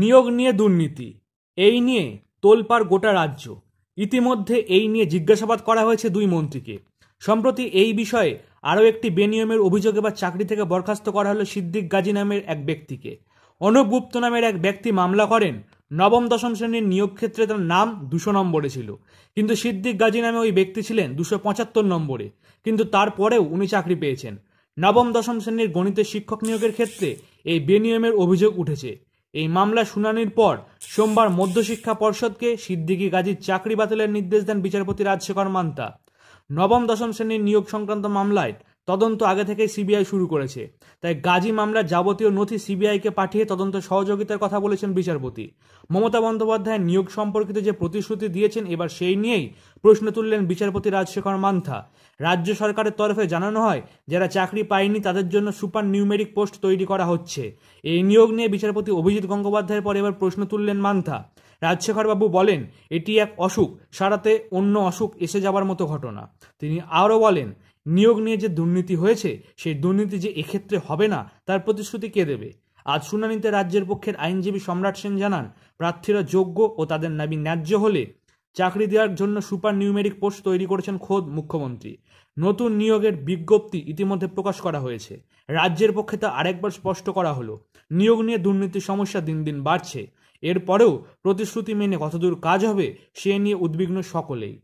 নিয়োগ নিয়ে দুর্নীতি এই নিয়ে তোলপাড় গোটা রাজ্য ইতিমধ্যে এই নিয়ে জিজ্ঞাসাবাদ করা হয়েছে দুই মন্ত্রীকে সম্প্রতি এই বিষয়ে আরও একটি বেনিয়মের অভিযোগে বা চাকরি থেকে বরখাস্ত করা হলো সিদ্দিক গাজী নামের এক ব্যক্তিকে অনুপ গুপ্ত নামের এক ব্যক্তি মামলা করেন নবম দশম শ্রেণীর নিয়োগ ক্ষেত্রে তার নাম দুশো নম্বরে ছিল কিন্তু সিদ্দিক গাজী নামে ওই ব্যক্তি ছিলেন দুশো পঁচাত্তর নম্বরে কিন্তু তারপরেও উনি চাকরি পেয়েছেন নবম দশম শ্রেণীর গণিতের শিক্ষক নিয়োগের ক্ষেত্রে এই বেনিয়মের অভিযোগ উঠেছে এই মামলা শুনানির পর সোমবার মধ্যশিক্ষা পর্ষদকে সিদ্দিকী গাজীর চাকরি বাতিলের নির্দেশ দেন বিচারপতি রাজশেখর মান্তা নবম দশম শ্রেণীর নিয়োগ সংক্রান্ত মামলায় তদন্ত আগে থেকেই সিবিআই শুরু করেছে তাই গাজী মামলার যাবতীয় নথি সিবিআইকে পাঠিয়ে তদন্ত সহযোগিতার কথা বলেছেন বিচারপতি মমতা বন্দ্যোপাধ্যায় নিয়োগ সম্পর্কিত যে প্রতিশ্রুতি দিয়েছেন এবার সেই নিয়েই প্রশ্ন তুললেন বিচারপতি রাজশেখর মান্থা রাজ্য সরকারের তরফে জানানো হয় যারা চাকরি পায়নি তাদের জন্য সুপার নিউমেরিক পোস্ট তৈরি করা হচ্ছে এই নিয়োগ নিয়ে বিচারপতি অভিজিৎ গঙ্গোপাধ্যায়ের পর এবার প্রশ্ন তুললেন মান্থা রাজশেখরবাবু বলেন এটি এক অসুখ সারাতে অন্য অসুখ এসে যাবার মতো ঘটনা তিনি আরও বলেন নিয়োগ নিয়ে যে দুর্নীতি হয়েছে সেই দুর্নীতি যে এক্ষেত্রে হবে না তার প্রতিশ্রুতি কে দেবে আজ শুনানিতে রাজ্যের পক্ষের আইনজীবী সম্রাট সেন জানান প্রার্থীরা যোগ্য ও তাদের নাবি ন্যায্য হলে চাকরি দেওয়ার জন্য সুপার নিউমেরিক পোস্ট তৈরি করেছেন খোদ মুখ্যমন্ত্রী নতুন নিয়োগের বিজ্ঞপ্তি ইতিমধ্যে প্রকাশ করা হয়েছে রাজ্যের পক্ষে তা আরেকবার স্পষ্ট করা হলো নিয়োগ নিয়ে দুর্নীতির সমস্যা দিন দিন বাড়ছে এরপরেও প্রতিশ্রুতি মেনে কতদূর কাজ হবে সে নিয়ে উদ্বিগ্ন সকলেই